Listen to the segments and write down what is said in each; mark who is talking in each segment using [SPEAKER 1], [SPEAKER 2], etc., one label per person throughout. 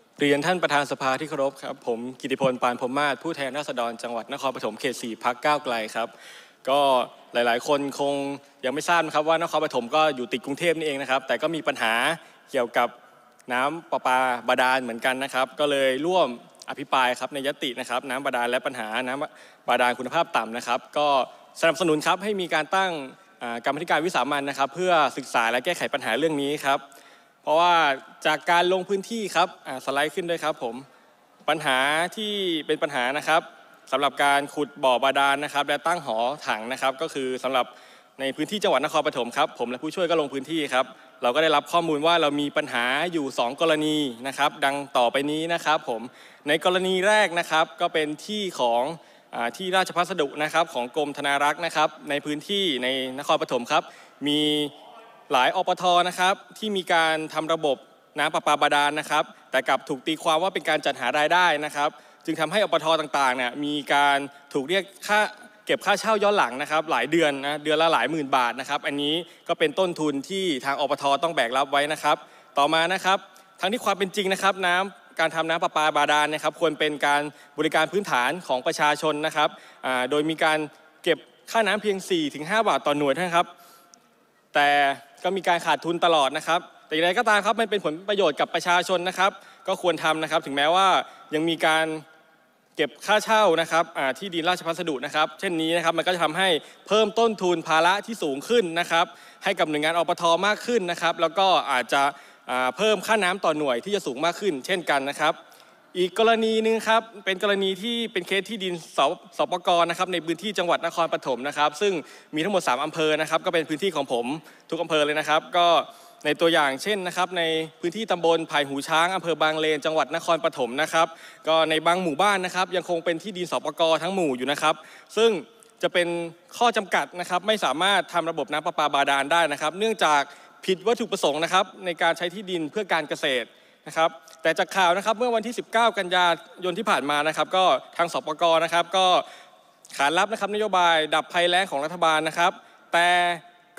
[SPEAKER 1] ับเรียนท่านประธานสภาที่เคารพครับผมกิติพลปานพมมาศผู้แทนราษฎร จังหวัดนครปฐมเขตสี่พักก้าวไกลครับ ก็หลาย ๆ คนคงยังไม่ทราบนะครับว่านครปฐมก็อยู่ติดกรุงเทพนี่เองนะครับ แต่ก็มีปัญหาเกี่ยวกับน้ำประปาบาดาลเหมือนกันนะครับก็เลยร่วมอภิปรายครับในยตินะครับ น้ำบาดาลและปัญหาน้ำบาดาลคุณภาพต่ำนะครับ ก็สนับสนุนครับให้มีการตั้งกรรมธิการวิสามันนะครับ เพื่อศึกษาและแก้ไขปัญหาเรื่องนี้ครับเพราะว่าจากการลงพื้นที่ครับสไลด์ขึ้นด้วยครับ ผมปัญหาที่เป็นปัญหานะครับสำหรับการขุดบ่อบาดาลนะครับและตั้งหอถังนะครับ ก็คือสำหรับในพื้นที่จังหวัดนครปฐมครับผมและผู้ช่วยก็ลงพื้นที่ครับเราก็ได้รับข้อมูลว่าเรามีปัญหาอยู่ 2 กรณีนะครับ ดังต่อไปนี้นะครับ ผมในกรณีแรกนะครับ ก็เป็นที่ของอที่ราชพัสดุนะครับของกรมธนารักษ์นะครับ ในพื้นที่ในนครปฐมครับ มีหลายอปทนะครับที่มีการทำระบบน้ำประปาบาดาลนะครับ แต่กลับถูกตีความว่าเป็นการจัดหารายได้นะครับ จึงทำให้อปทต่างๆเนี่ยมีการถูกเรียกค่าเก็บค่าเช่าย้อนหลังนะครับ หลายเดือนนะเดือนละหลายหมื่นบาทนะครับ อันนี้ก็เป็นต้นทุนที่ทางอปท ต้องแบกรับไว้นะครับ ต่อมานะครับ ทั้งที่ความเป็นจริงนะครับ น้ำการทำน้ำประปาบาดาลนะครับ ควรเป็นการบริการพื้นฐานของประชาชนนะครับโดยมีการเก็บค่าน้ำเพียง4หบาทต่อหน่วยนะครับแต่ก็มีการขาดทุนตลอดนะครับแต่อย่างไรก็ตามครับมันเป็นผลประโยชน์กับประชาชนนะครับ ก็ควรทำนะครับถึงแม้ว่ายังมีการเก็บค่าเช่านะครับที่ดินราชพัสดุนะครับเช่นนี้นะครับมันก็จะทำให้เพิ่มต้นทุนภาระที่สูงขึ้นนะครับ ให้กับหน่วยงานอปทมากขึ้นนะครับ แล้วก็อาจจะเพิ่มค่าน้ำต่อหน่วยที่จะสูงมากขึ้น เช่นกันนะครับอีกกรณีหนึ่งครับเป็นกรณีที่เป็นเคสที่ดินสสปกนะครับในพื้นที่จังหวัดนครปฐมนะครับซึ่งมีทั้งหมด3อำเภอนะครับก็เป็นพื้นที่ของผม ทุกอำเภอเลยนะครับ ก็ในตัวอย่างเช่นนะครับในพื้นที่ตำบลไายหูช้างอำเภอบางเลนจังหวัดนครปฐมนะครับก็ในบางหมู่บ้านนะครับยังคงเป็นที่ดินสปกทั้งหมู่อยู่นะครับซึ่งจะเป็นข้อจำกัดนะครับไม่สามารถทำระบบน้ำประปาบาดาลได้นะครับ เนื่องจากผิดวัตถุประสงค์นะครับในการใช้ที่ดินเพื่อการเกษตรนะครับแต่จากข่าวนะครับเมื่อวันที่ 19 กันยายนที่ผ่านมานะครับ ก็ทางสปกนะครับ ก็ขานรับนะครับนโยบายดับภัยแล้งของรัฐบาลนะครับ แต่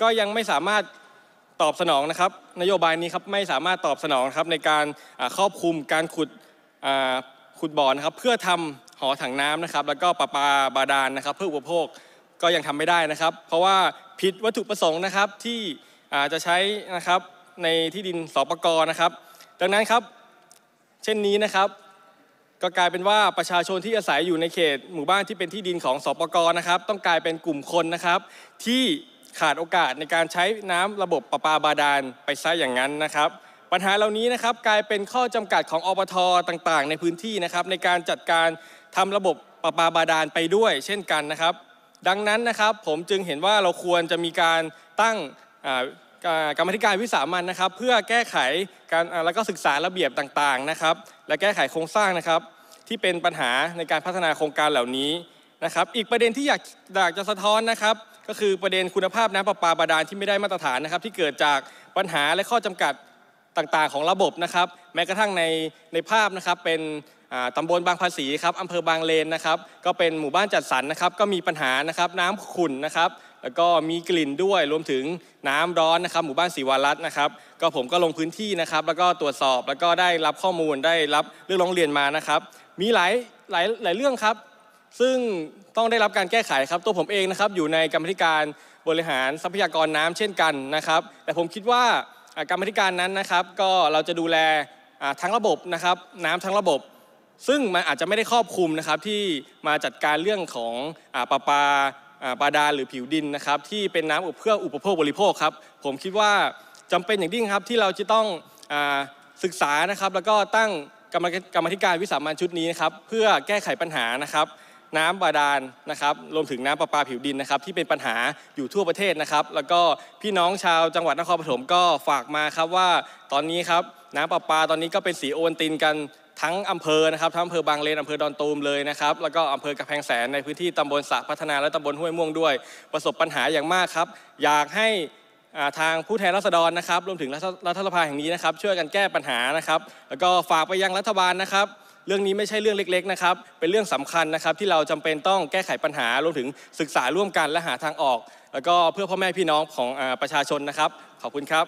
[SPEAKER 1] ก็ยังไม่สามารถตอบสนองนะครับ นโยบายนี้ครับไม่สามารถตอบสนองครับในการครอบคลุมการขุดขุดบ่อนะครับเพื่อทำหอถังน้ำนะครับ แล้วก็ประปาบาดาลนะครับ เพื่ออุปโภคก็ยังทำไม่ได้นะครับ เพราะว่าผิดวัตถุประสงค์นะครับที่จะใช้นะครับในที่ดินสปกนะครับดังนั้นครับเช่นนี้นะครับก็กลายเป็นว่าประชาชนที่อาศัยอยู่ในเขตหมู่บ้านที่เป็นที่ดินของสปกรนะครับ ต้องกลายเป็นกลุ่มคนนะครับ ที่ขาดโอกาสในการใช้น้ำระบบประปาบาดาลไปซะอย่างนั้นนะครับ ปัญหาเหล่านี้นะครับกลายเป็นข้อจำกัดของอบทต่างๆ ในพื้นที่นะครับ ในการจัดการทำระบบประปาบาดาลไปด้วย เช่นกันนะครับ ดังนั้นนะครับผมจึงเห็นว่าเราควรจะมีการตั้งกรรมธิการวิสามันนะครับ เพื่อแก้ไขการแล้วก็ศึกษาระเบียบต่างๆนะครับและแก้ไขโครงสร้างนะครับ ที่เป็นปัญหาในการพัฒนาโครงการเหล่านี้นะครับ อีกประเด็นที่อยากอยากจะสะท้อนนะครับ ก็คือประเด็นคุณภาพน้ำประปาบาดาลที่ไม่ได้มาตรฐานนะครับที่เกิดจากปัญหาและข้อจำกัดต่างๆของระบบนะครับ แม้กระทั่งในในภาพนะครับเป็นตำบลบางภาษีครับอำเภอบางเลนนะครับ ก็เป็นหมู่บ้านจัดสรรนะครับก็มีปัญหานะครับน้ำขุ่นนะครับแล้วก็มีกลิ่นด้วยรวมถึงน้ำร้อนนะครับหมู่บ้านศรีวารัตนะครับ ก็ผมก็ลงพื้นที่นะครับ แล้วก็ตรวจสอบแล้วก็ได้รับข้อมูลได้รับเรื่องร้องเรียนมานะครับ มีหลายหลายหลายเรื่องครับ ซึ่งต้องได้รับการแก้ไขครับ ตัวผมเองนะครับอยู่ในกรรมธิการบริหารทรัพยากรน้ำเช่นกันนะครับ แต่ผมคิดว่ากรรมธิการนั้นนะครับ ก็เราจะดูแลทั้งระบบนะครับ น้ำทั้งระบบ ซึ่งมันอาจจะไม่ได้ครอบคลุมนะครับ ที่มาจัดการเรื่องของอประปาบาดาลหรือผิวดินนะครับที่เป็นน้ำเพื่ออุปโภคบริโภคครับผมคิดว่าจำเป็นอย่างยิ่งครับที่เราจะต้องศึกษานะครับแล้วก็ตั้งกรรมกรรมธิการวิสามัญชุดนี้นะครับเพื่อแก้ไขปัญหานะครับ น้ำบาดาลนะครับรวมถึงน้ำประปาผิวดินนะครับที่เป็นปัญหาอยู่ทั่วประเทศนะครับ แล้วก็พี่น้องชาวจังหวัดนครปฐมก็ฝากมาครับว่าตอนนี้ครับน้ำประปาตอนนี้ก็เป็นสีโอนตินกันทั้งอำเภอนะครับทั้งอำเภอบางเลนอำเภอดอนตูมเลยนะครับแล้วก็อำเภอกระแพงแสนในพื้นที่ตำบลสะพัฒนาและตำบลห้วยม่วงด้วยประสบปัญหาอย่างมากครับ อยากให้ทางผู้แทนราษฎรนะครับรวมถึงรัฐสภาแห่งนี้นะครับช่วยกันแก้ปัญหานะครับ แล้วก็ฝากไปยังรัฐบาลนะครับ เรื่องนี้ไม่ใช่เรื่องเล็ก ๆนะครับ เป็นเรื่องสำคัญนะครับที่เราจำเป็นต้องแก้ไขปัญหารวมถึงศึกษาร่วมกันและหาทางออก แล้วก็เพื่อพ่อแม่พี่น้องของประชาชนนะครับขอบคุณครับ